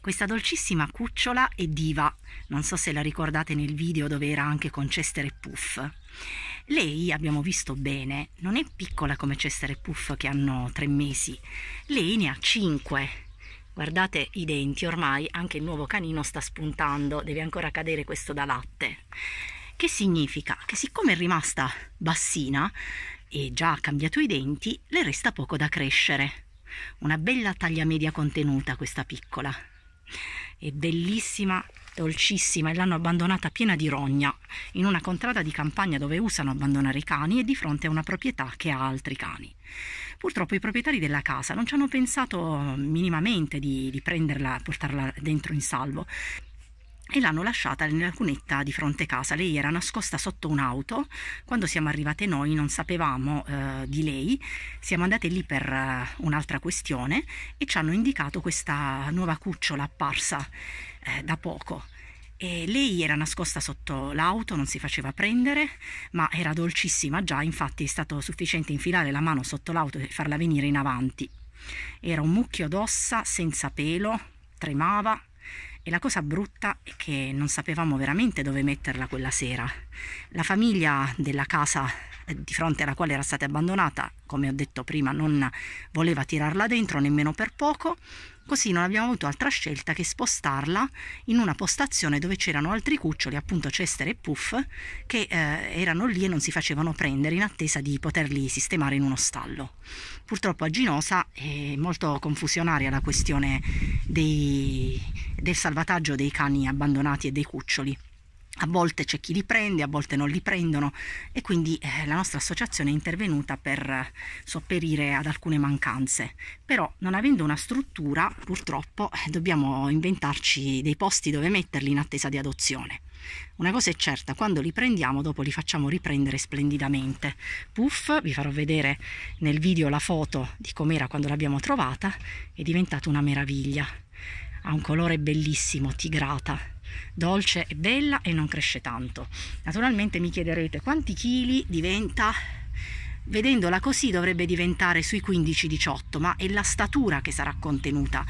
Questa dolcissima cucciola è diva, non so se la ricordate nel video dove era anche con Chester e Puff. Lei, abbiamo visto bene, non è piccola come Chester e Puff che hanno tre mesi, lei ne ha cinque. Guardate i denti, ormai anche il nuovo canino sta spuntando, deve ancora cadere questo da latte. Che significa? Che siccome è rimasta bassina e già ha cambiato i denti, le resta poco da crescere. Una bella taglia media contenuta questa piccola è bellissima dolcissima e l'hanno abbandonata piena di rogna in una contrada di campagna dove usano abbandonare i cani e di fronte a una proprietà che ha altri cani. Purtroppo i proprietari della casa non ci hanno pensato minimamente di, di prenderla, portarla dentro in salvo e l'hanno lasciata nella cunetta di fronte casa. Lei era nascosta sotto un'auto, quando siamo arrivate noi non sapevamo eh, di lei, siamo andate lì per uh, un'altra questione e ci hanno indicato questa nuova cucciola apparsa eh, da poco. E lei era nascosta sotto l'auto, non si faceva prendere, ma era dolcissima già, infatti è stato sufficiente infilare la mano sotto l'auto e farla venire in avanti. Era un mucchio d'ossa senza pelo, tremava, e la cosa brutta è che non sapevamo veramente dove metterla quella sera. La famiglia della casa eh, di fronte alla quale era stata abbandonata, come ho detto prima, non voleva tirarla dentro nemmeno per poco così non abbiamo avuto altra scelta che spostarla in una postazione dove c'erano altri cuccioli, appunto Chester e Puff, che eh, erano lì e non si facevano prendere in attesa di poterli sistemare in uno stallo. Purtroppo a Ginosa è molto confusionaria la questione dei, del salvataggio dei cani abbandonati e dei cuccioli a volte c'è chi li prende, a volte non li prendono e quindi eh, la nostra associazione è intervenuta per eh, sopperire ad alcune mancanze. Però non avendo una struttura, purtroppo eh, dobbiamo inventarci dei posti dove metterli in attesa di adozione. Una cosa è certa, quando li prendiamo dopo li facciamo riprendere splendidamente. Puff, vi farò vedere nel video la foto di com'era quando l'abbiamo trovata, è diventata una meraviglia. Ha un colore bellissimo, tigrata dolce e bella e non cresce tanto. Naturalmente mi chiederete quanti chili diventa vedendola così dovrebbe diventare sui 15-18, ma è la statura che sarà contenuta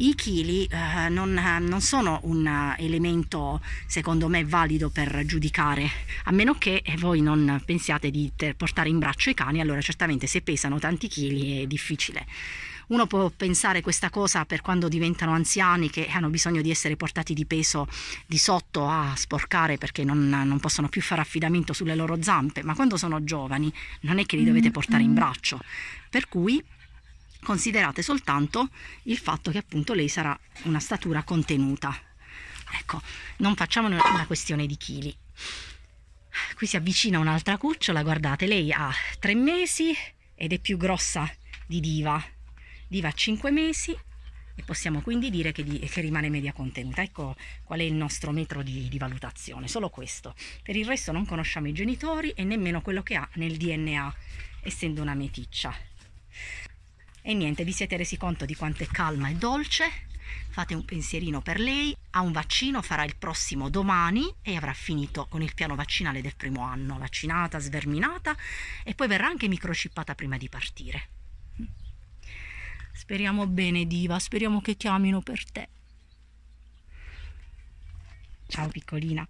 i chili eh, non, non, sono un elemento secondo me valido per giudicare, a meno che voi non pensiate di portare in braccio i cani, allora certamente se pesano tanti chili è difficile. Uno può pensare questa cosa per quando diventano anziani che hanno bisogno di essere portati di peso di sotto a sporcare perché non, non, possono più fare affidamento sulle loro zampe, ma quando sono giovani non è che li dovete mm, portare in mm. braccio. Per cui considerate soltanto il fatto che appunto lei sarà una statura contenuta ecco non facciamo una questione di chili qui si avvicina un'altra cucciola guardate lei ha tre mesi ed è più grossa di diva diva ha cinque mesi e possiamo quindi dire che, di, che, rimane media contenuta. Ecco qual è il nostro metro di, di, valutazione, solo questo. Per il resto non conosciamo i genitori e nemmeno quello che ha nel DNA, essendo una meticcia. E niente, vi siete resi conto di quanto è calma e dolce? Fate un pensierino per lei, ha un vaccino, farà il prossimo domani e avrà finito con il piano vaccinale del primo anno, vaccinata, sverminata e poi verrà anche microcippata prima di partire. Speriamo bene Diva, speriamo che chiamino per te. Ciao piccolina.